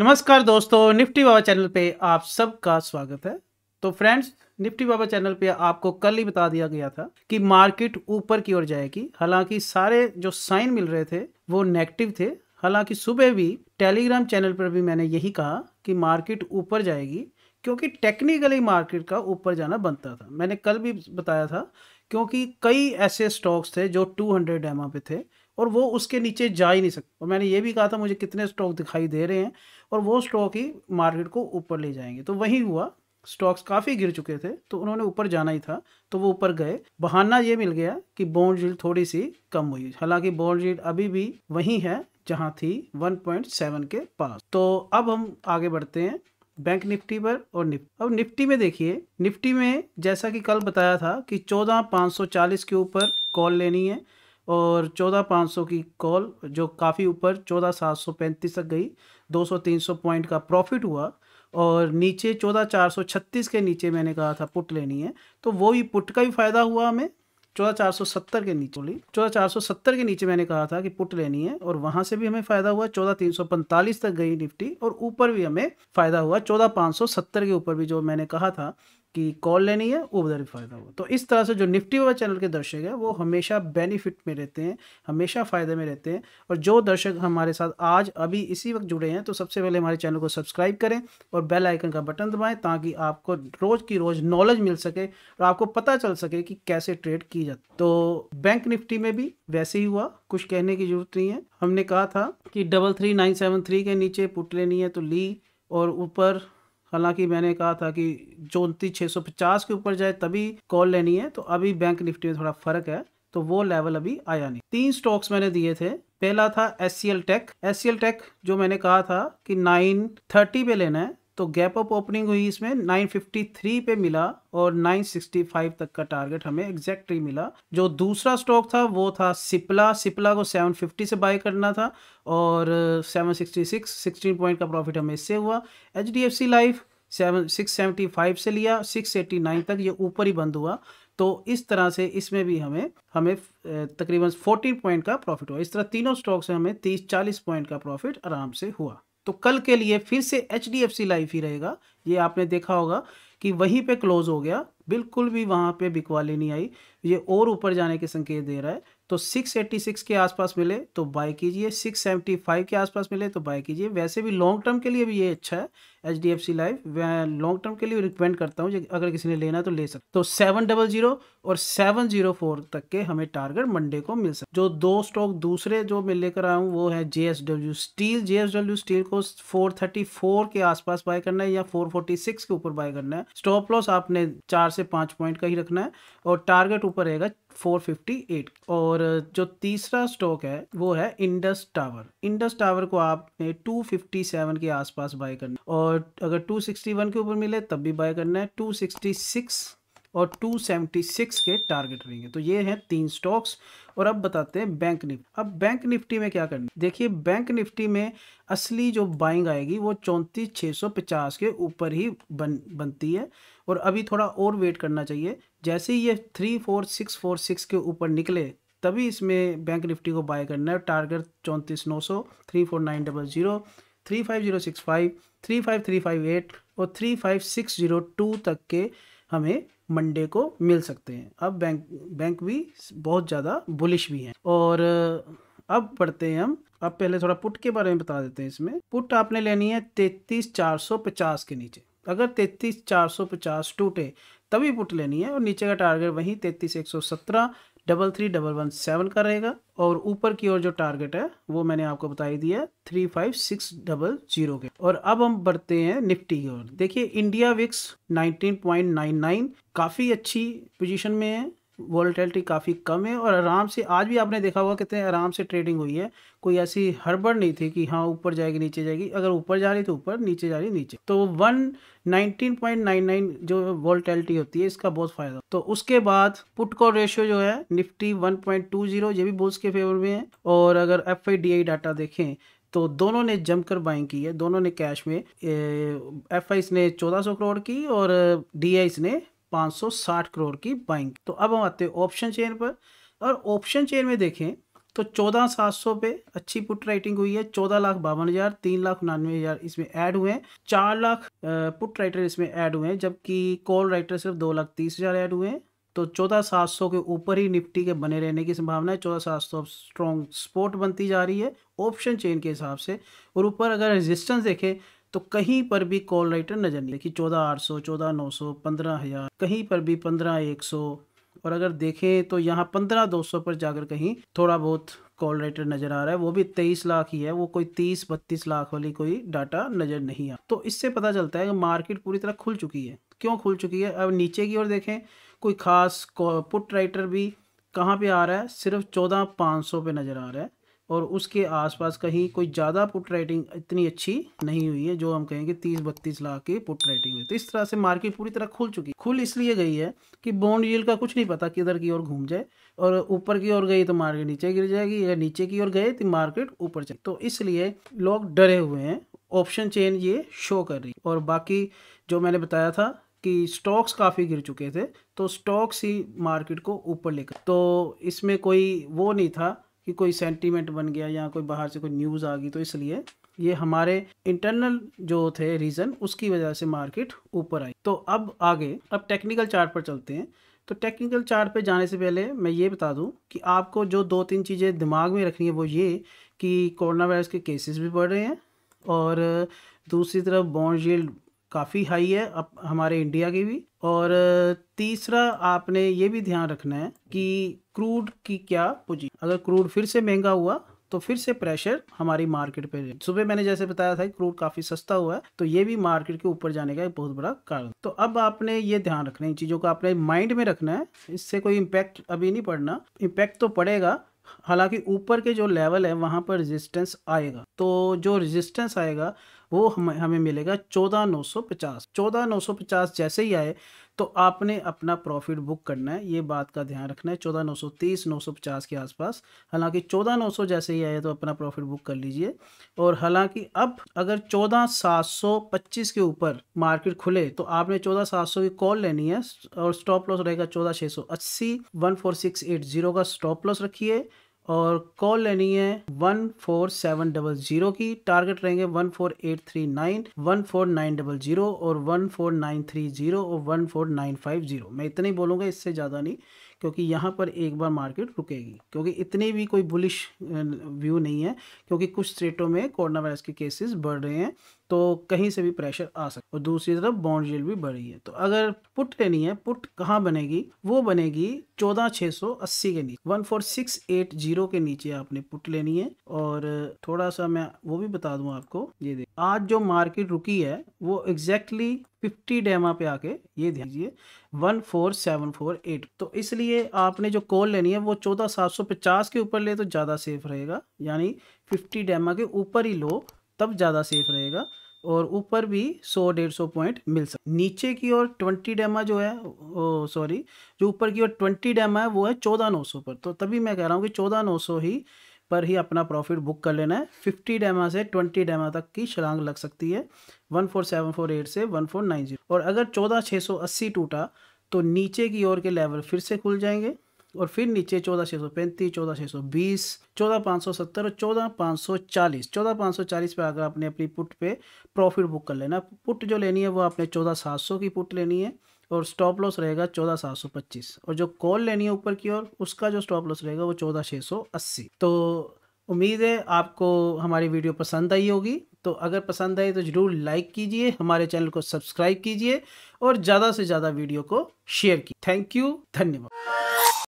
नमस्कार दोस्तों निफ्टी बाबा चैनल पे आप सबका स्वागत है तो फ्रेंड्स निफ्टी बाबा चैनल पे आपको कल ही बता दिया गया था कि मार्केट ऊपर की ओर जाएगी हालांकि सारे जो साइन मिल रहे थे वो नेगेटिव थे हालांकि सुबह भी टेलीग्राम चैनल पर भी मैंने यही कहा कि मार्केट ऊपर जाएगी क्योंकि टेक्निकली मार्केट का ऊपर जाना बनता था मैंने कल भी बताया था क्योंकि कई ऐसे स्टॉक्स थे जो 200 हंड्रेड पे थे और वो उसके नीचे जा ही नहीं सकते और मैंने ये भी कहा था मुझे कितने स्टॉक दिखाई दे रहे हैं और वो स्टॉक ही मार्केट को ऊपर ले जाएंगे तो वही हुआ स्टॉक्स काफ़ी गिर चुके थे तो उन्होंने ऊपर जाना ही था तो वो ऊपर गए बहाना ये मिल गया कि बॉन्ड जील थोड़ी सी कम हुई हालांकि बॉन्ड जील अभी भी वही है जहां थी 1.7 के पास तो अब हम आगे बढ़ते हैं बैंक निफ्टी पर और निफ्टी अब निफ्टी में देखिए निफ्टी में जैसा कि कल बताया था कि चौदह के ऊपर कॉल लेनी है और चौदह पाँच सौ की कॉल जो काफ़ी ऊपर चौदह सात सौ पैंतीस तक गई दो सौ तीन सौ पॉइंट का प्रॉफिट हुआ और नीचे चौदह चार सौ छत्तीस के नीचे मैंने कहा था पुट लेनी है तो वो भी पुट का भी फ़ायदा हुआ हमें चौदह चार सौ सत्तर के नीचे बोली चौदह चार सौ सत्तर के नीचे मैंने कहा था कि पुट लेनी है और वहाँ से भी हमें फ़ायदा हुआ चौदह तीन सौ पैंतालीस तक गई निफ्टी और ऊपर भी हमें फ़ायदा हुआ चौदह पाँच सौ सत्तर के ऊपर भी जो मैंने कहा था कि कॉल लेनी है वो उधर फ़ायदा हो तो इस तरह से जो निफ्टी वाला चैनल के दर्शक हैं वो हमेशा बेनिफिट में रहते हैं हमेशा फ़ायदे में रहते हैं और जो दर्शक हमारे साथ आज अभी इसी वक्त जुड़े हैं तो सबसे पहले हमारे चैनल को सब्सक्राइब करें और बेल आइकन का बटन दबाएं ताकि आपको रोज़ की रोज़ नॉलेज मिल सके और आपको पता चल सके कि कैसे ट्रेड की जाती तो बैंक निफ्टी में भी वैसे ही हुआ कुछ कहने की ज़रूरत नहीं है हमने कहा था कि double three nine seven three के नीचे पुट लेनी है तो ली और ऊपर हालांकि मैंने कहा था कि जो उनतीस छः सौ पचास के ऊपर जाए तभी कॉल लेनी है तो अभी बैंक निफ्टी में थोड़ा फर्क है तो वो लेवल अभी आया नहीं तीन स्टॉक्स मैंने दिए थे पहला था S C L tech S C L tech जो मैंने कहा था कि नाइन थर्टी पे लेना है तो गैप अप ओपनिंग हुई इसमें 953 पे मिला और 965 तक का टारगेट हमें एग्जैक्टली मिला जो दूसरा स्टॉक था वो था सिप्ला सिप्ला को 750 से बाय करना था और 766 16 पॉइंट का प्रॉफिट हमें इससे हुआ H D F C life seven six seventy five से लिया सिक्स एटी नाइन तक ये ऊपर ही बंद हुआ तो इस तरह से इसमें भी हमें हमें तकरीबन फोर्टीन पॉइंट का प्रॉफिट हुआ इस तरह तीनों स्टॉक से हमें तीस चालीस पॉइंट का प्रॉफिट आराम से हुआ तो कल के लिए फिर से H D F C life ही रहेगा ये आपने देखा होगा कि वहीं पे क्लोज हो गया बिल्कुल भी वहाँ पे बिकवाली नहीं आई ये और ऊपर जाने के संकेत दे रहा है तो 686 के आसपास मिले तो बाय कीजिए 675 के आसपास मिले तो बाय कीजिए वैसे भी लॉन्ग टर्म के लिए भी ये अच्छा है H D F C life मैं लॉन्ग टर्म के लिए रिकमेंड करता हूँ अगर किसी ने लेना तो ले सकते तो सेवन डबल जीरो और सेवन जीरो फोर तक के हमें टारगेट मंडे को मिल सकते जो दो स्टॉक दूसरे जो मैं लेकर आया हूँ वो है J S W steel J S W steel को फोर थर्टी फोर के आसपास बाय करना है या फोर फोर्टी सिक्स के ऊपर बाय करना है स्टॉप लॉस आपने चार से पाँच पॉइंट का ही रखना है और टारगेट ऊपर रहेगा फोर फिफ्टी एट और जो तीसरा स्टॉक है वो है इंडस टावर इंडस टावर को आपने 257 के आसपास बाय करना और अगर 261 के ऊपर मिले तब भी बाय करना है 266 और 276 के टारगेट रहेंगे तो ये हैं तीन स्टॉक्स और अब बताते हैं बैंक निफ्टी अब बैंक निफ्टी में क्या करना देखिए बैंक निफ्टी में असली जो बाइंग आएगी वो चौंतीस छः सौ पचास के ऊपर ही बन बनती है और अभी थोड़ा और वेट करना चाहिए जैसे ही ये three four six four six के ऊपर निकले तभी इसमें बैंक निफ्टी को बाय करना है टारगेट चौंतीस नौ सौ three four nine double zero three five zero six five three five three five eight और three five six zero two तक के हमें मंडे को मिल सकते हैं अब बैंक बैंक भी बहुत ज़्यादा बुलिश भी हैं और अब पढ़ते हैं हम अब पहले थोड़ा पुट के बारे में बता देते हैं इसमें पुट आपने लेनी है तैतीस चार सौ पचास के नीचे अगर तैतीस चार सौ पचास टूटे तभी पुट लेनी है और नीचे का टारगेट वहीं तैतीस एक सौ सत्रह double three double one seven का रहेगा और ऊपर की ओर जो टारगेट है वो मैंने आपको बताई दिया three five six double zero के और अब हम बढ़ते हैं निफ्टी की ओर देखिए India VIX nineteen point nine nine काफ़ी अच्छी पोजीशन में है वॉलेटिलिटी काफ़ी कम है और आराम से आज भी आपने देखा होगा कितने आराम से ट्रेडिंग हुई है कोई ऐसी हड़बड़ नहीं थी कि हाँ ऊपर जाएगी नीचे जाएगी अगर ऊपर जा रही तो ऊपर नीचे जा रही नीचे तो one nineteen point nine nine जो वॉलेटिलिटी होती है इसका बहुत फ़ायदा तो उसके बाद पुट कॉल रेशियो जो है Nifty one point two zero ये भी बोल्स के फेवर में है और अगर F I D I data देखें तो दोनों ने जमकर बाइंग की है दोनों ने कैश में एफ आईस ने 1400 करोड़ की और डी आई ने 560 करोड़ की बाइंग तो अब हम आते हैं ऑप्शन चेन पर और ऑप्शन चेन में देखें तो चौदह सात सौ पे अच्छी पुट राइटिंग हुई है चौदह लाख बावन हज़ार तीन लाख उनानवे हज़ार इसमें ऐड हुए हैं चार लाख पुट राइटर इसमें ऐड हुए हैं जबकि कॉल राइटर सिर्फ दो लाख तीस हज़ार ऐड हुए हैं तो चौदह सात सौ के ऊपर ही निफ्टी के बने रहने की संभावना है चौदह सात सौ स्ट्रॉन्ग स्पोर्ट बनती जा रही है ऑप्शन चेन के हिसाब से और ऊपर अगर रेजिस्टेंस देखें तो कहीं पर भी कॉल राइटर नज़र नहीं देखिए चौदह आठ सौ चौदह नौ सौ पंद्रह हज़ार कहीं पर भी पंद्रह एक सौ और अगर देखें तो यहाँ पंद्रह दो सौ पर जाकर कहीं थोड़ा बहुत कॉल राइटर नज़र आ रहा है वो भी तेईस लाख ही है वो कोई तीस बत्तीस लाख वाली कोई डाटा नज़र नहीं आ तो इससे पता चलता है कि मार्केट पूरी तरह खुल चुकी है क्यों खुल चुकी है अब नीचे की ओर देखें कोई खास पुट राइटर भी कहाँ पे आ रहा है सिर्फ चौदह पाँच सौ पे नज़र आ रहा है और उसके आसपास कहीं कोई ज़्यादा पुट राइटिंग इतनी अच्छी नहीं हुई है जो हम कहेंगे तीस बत्तीस लाख की पुट राइटिंग हुई तो इस तरह से मार्केट पूरी तरह खुल चुकी खुल इसलिए गई है कि बॉन्ड यील का कुछ नहीं पता किधर की ओर घूम जाए और ऊपर की ओर गई तो मार्केट नीचे गिर जाएगी या नीचे की ओर गए तो मार्केट ऊपर जाए तो इसलिए लोग डरे हुए हैं ऑप्शन चेन ये शो कर रही और बाकी जो मैंने बताया था कि स्टॉक्स काफ़ी गिर चुके थे तो स्टॉक्स ही मार्केट को ऊपर लेकर तो इसमें कोई वो नहीं था कि कोई सेंटीमेंट बन गया या कोई बाहर से कोई न्यूज़ आ गई तो इसलिए ये हमारे इंटरनल जो थे रीज़न उसकी वजह से मार्केट ऊपर आई तो अब आगे अब टेक्निकल चार्ट पर चलते हैं तो टेक्निकल चार्ट पे जाने से पहले मैं ये बता दूं कि आपको जो दो तीन चीज़ें दिमाग में रखनी है वो ये कि कोरोना वायरस के केसेस भी बढ़ रहे हैं और दूसरी तरफ बॉन्ड जील्ड काफ़ी हाई है अब हमारे इंडिया की भी और तीसरा आपने ये भी ध्यान रखना है कि क्रूड की क्या पूजी अगर क्रूड फिर से महंगा हुआ तो फिर से प्रेशर हमारी मार्केट पे सुबह मैंने जैसे बताया था क्रूड काफी सस्ता हुआ है तो ये भी मार्केट के ऊपर जाने का एक बहुत बड़ा कारण तो अब आपने ये ध्यान रखना है इन चीजों को आपने माइंड में रखना है इससे कोई इम्पैक्ट अभी नहीं पड़ना इम्पैक्ट तो पड़ेगा हालांकि ऊपर के जो लेवल है वहाँ पर रेजिस्टेंस आएगा तो जो रेजिस्टेंस आएगा वो हमें हमें मिलेगा चौदह नौ सौ पचास चौदह नौ सौ पचास जैसे ही आए तो आपने अपना प्रॉफिट बुक करना है ये बात का ध्यान रखना है चौदह नौ सौ तीस नौ सौ पचास के आसपास हालांकि चौदह नौ सौ जैसे ही आए तो अपना प्रॉफिट बुक कर लीजिए और हालांकि अब अगर चौदह सात सौ पच्चीस के ऊपर मार्केट खुले तो आपने चौदह सात सौ की कॉल लेनी है और स्टॉप लॉस रहेगा चौदह छः सौ अस्सी one four six eight zero का स्टॉप लॉस रखिए और कॉल लेनी है one four seven double zero की टारगेट रहेंगे one four eight three nine one four nine double zero और one four nine three zero और one four nine five zero मैं इतना ही बोलूँगा इससे ज़्यादा नहीं क्योंकि यहाँ पर एक बार मार्केट रुकेगी क्योंकि इतनी भी कोई बुलिश व्यू नहीं है क्योंकि कुछ स्टेटों में कोरोना वायरस के केसेस बढ़ रहे हैं तो कहीं से भी प्रेशर आ सकता है और दूसरी तरफ बॉन्ड जेल भी बढ़ी है तो अगर पुट लेनी है पुट कहाँ बनेगी वो बनेगी चौदह छः सौ अस्सी के नीचे one four six eight zero के नीचे आपने पुट लेनी है और थोड़ा सा मैं वो भी बता दूं आपको ये देख आज जो मार्केट रुकी है वो एग्जैक्टली फिफ्टी डेमा पे आके ये ध्यान दीजिए one four seven four eight तो इसलिए आपने जो कॉल लेनी है वो चौदह सात सौ पचास के ऊपर ले तो ज़्यादा सेफ रहेगा यानी फिफ्टी डेमा के ऊपर ही लो तब ज़्यादा सेफ रहेगा और ऊपर भी 100 सौ पॉइंट मिल सकते नीचे की ओर 20 डेमा जो है सॉरी जो ऊपर की ओर 20 डेमा है वो है चौदह सौ पर तो तभी मैं कह रहा हूँ कि चौदह सौ ही पर ही अपना प्रॉफिट बुक कर लेना है 50 डेमा से 20 डेमा तक की छलांग लग सकती है 14748 से 1490 और अगर अस्सी टूटा तो नीचे की ओर के लेवल फिर से खुल जाएंगे और फिर नीचे चौदह छः सौ पैंतीस चौदह छः सौ बीस चौदह पाँच सौ सत्तर और चौदह पाँच सौ चालीस चौदह पाँच सौ चालीस पर आकर आपने अपनी पुट पे प्रॉफिट बुक कर लेना पुट जो लेनी है वो आपने चौदह सात सौ की पुट लेनी है और स्टॉप लॉस रहेगा चौदह सात सौ पच्चीस और जो कॉल लेनी है ऊपर की ओर उसका जो स्टॉप लॉस रहेगा वो चौदह छः सौ अस्सी तो उम्मीद है आपको हमारी वीडियो पसंद आई होगी तो अगर पसंद आई तो ज़रूर लाइक कीजिए हमारे चैनल को सब्सक्राइब कीजिए और ज़्यादा से ज़्यादा वीडियो को शेयर कीजिए थैंक यू धन्यवाद